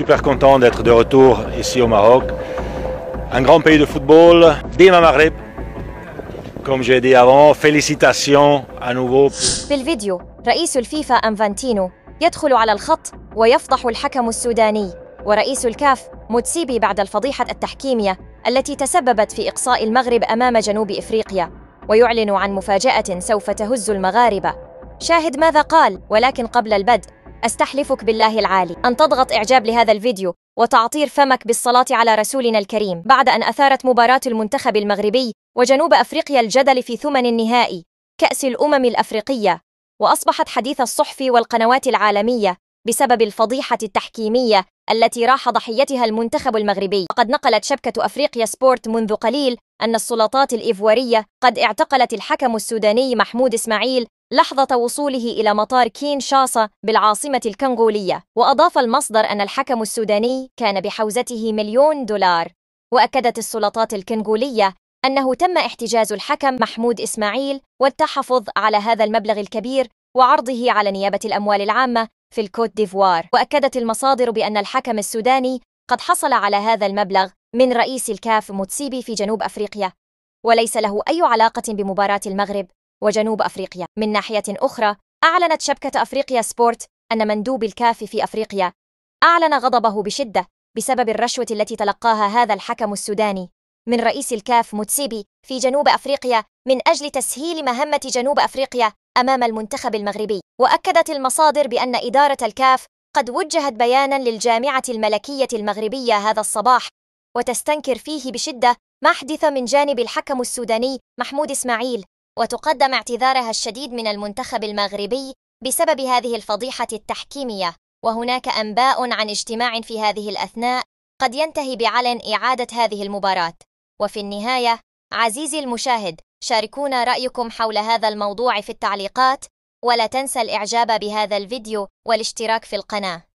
Super content d'être de retour ici au Maroc. Un grand pays de football. Dima Maghreb. Comme j'ai dit avant, félicitations à nouveau. في الفيديو رئيس الفيفا أنفانتينو يدخل على الخط ويفضح الحكم السوداني ورئيس الكاف متسيبي بعد الفضيحة التحكيمية التي تسببت في إقصاء المغرب أمام جنوب إفريقيا ويعلن عن مفاجأة سوف تهز المغاربة شاهد ماذا قال ولكن قبل البدء أستحلفك بالله العالي أن تضغط إعجاب لهذا الفيديو وتعطير فمك بالصلاة على رسولنا الكريم بعد أن أثارت مباراة المنتخب المغربي وجنوب أفريقيا الجدل في ثمن النهائي كأس الأمم الأفريقية وأصبحت حديث الصحف والقنوات العالمية بسبب الفضيحة التحكيمية التي راح ضحيتها المنتخب المغربي وقد نقلت شبكة أفريقيا سبورت منذ قليل أن السلطات الإيفوارية قد اعتقلت الحكم السوداني محمود إسماعيل لحظة وصوله إلى مطار كين شاصة بالعاصمة الكنغولية وأضاف المصدر أن الحكم السوداني كان بحوزته مليون دولار وأكدت السلطات الكنغولية أنه تم احتجاز الحكم محمود إسماعيل والتحفظ على هذا المبلغ الكبير وعرضه على نيابة الأموال العامة في الكوت ديفوار وأكدت المصادر بأن الحكم السوداني قد حصل على هذا المبلغ من رئيس الكاف موتسيبي في جنوب أفريقيا وليس له أي علاقة بمباراة المغرب وجنوب أفريقيا من ناحية أخرى أعلنت شبكة أفريقيا سبورت أن مندوب الكاف في أفريقيا أعلن غضبه بشدة بسبب الرشوة التي تلقاها هذا الحكم السوداني من رئيس الكاف موتسيبي في جنوب أفريقيا من أجل تسهيل مهمة جنوب أفريقيا أمام المنتخب المغربي وأكدت المصادر بأن إدارة الكاف قد وجهت بيانا للجامعة الملكية المغربية هذا الصباح وتستنكر فيه بشدة ما حدث من جانب الحكم السوداني محمود إسماعيل وتقدم اعتذارها الشديد من المنتخب المغربي بسبب هذه الفضيحة التحكيمية وهناك أنباء عن اجتماع في هذه الأثناء قد ينتهي بعلن إعادة هذه المباراة وفي النهاية عزيزي المشاهد شاركونا رأيكم حول هذا الموضوع في التعليقات ولا تنسى الإعجاب بهذا الفيديو والاشتراك في القناة